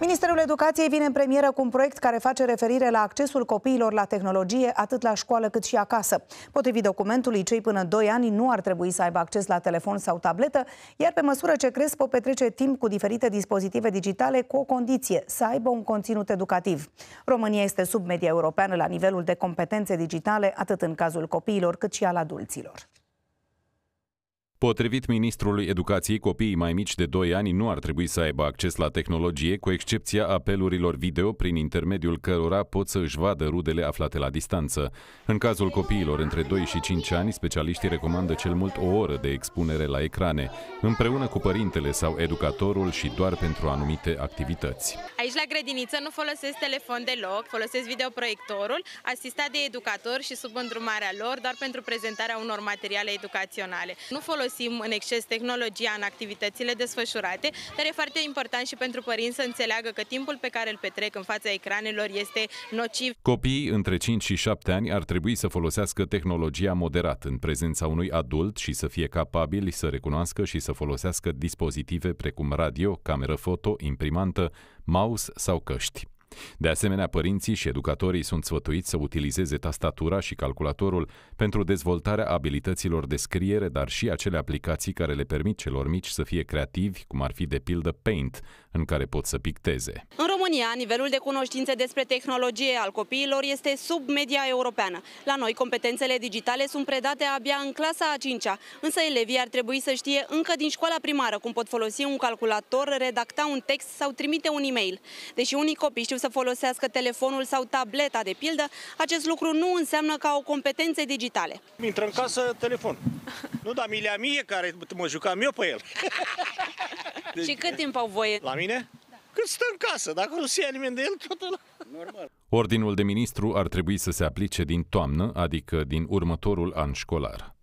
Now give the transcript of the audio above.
Ministerul Educației vine în premieră cu un proiect care face referire la accesul copiilor la tehnologie, atât la școală cât și acasă. Potrivit documentului, cei până 2 ani nu ar trebui să aibă acces la telefon sau tabletă, iar pe măsură ce cresc pot petrece timp cu diferite dispozitive digitale cu o condiție, să aibă un conținut educativ. România este sub media europeană la nivelul de competențe digitale, atât în cazul copiilor cât și al adulților. Potrivit ministrului educației, copiii mai mici de 2 ani nu ar trebui să aibă acces la tehnologie, cu excepția apelurilor video prin intermediul cărora pot să își vadă rudele aflate la distanță. În cazul copiilor între 2 și 5 ani, specialiștii recomandă cel mult o oră de expunere la ecrane, împreună cu părintele sau educatorul și doar pentru anumite activități. Aici la grădiniță nu folosesc telefon deloc, folosesc videoproiectorul, asistat de educator și sub îndrumarea lor, doar pentru prezentarea unor materiale educaționale. Nu folosesc folosim în exces tehnologia în activitățile desfășurate, dar e foarte important și pentru părinți să înțeleagă că timpul pe care îl petrec în fața ecranelor este nociv. Copiii între 5 și 7 ani ar trebui să folosească tehnologia moderat în prezența unui adult și să fie capabili să recunoască și să folosească dispozitive precum radio, cameră foto, imprimantă, mouse sau căști. De asemenea, părinții și educatorii sunt sfătuiți să utilizeze tastatura și calculatorul pentru dezvoltarea abilităților de scriere, dar și acele aplicații care le permit celor mici să fie creativi, cum ar fi de pildă Paint, în care pot să picteze. În România, nivelul de cunoștințe despre tehnologie al copiilor este sub media europeană. La noi, competențele digitale sunt predate abia în clasa a 5-a, însă elevii ar trebui să știe încă din școala primară cum pot folosi un calculator, redacta un text sau trimite un e-mail. Deși unii copii știu să folosească telefonul sau tableta, de pildă, acest lucru nu înseamnă că au competențe digitale. Intră în casă telefon. Nu, dar mi mie care mă jucam eu pe el. Deci... Și cât timp au voie? La mine? că stă în casă. Dacă nu se ia nimeni de el, tot ăla. Normal. Ordinul de ministru ar trebui să se aplice din toamnă, adică din următorul an școlar.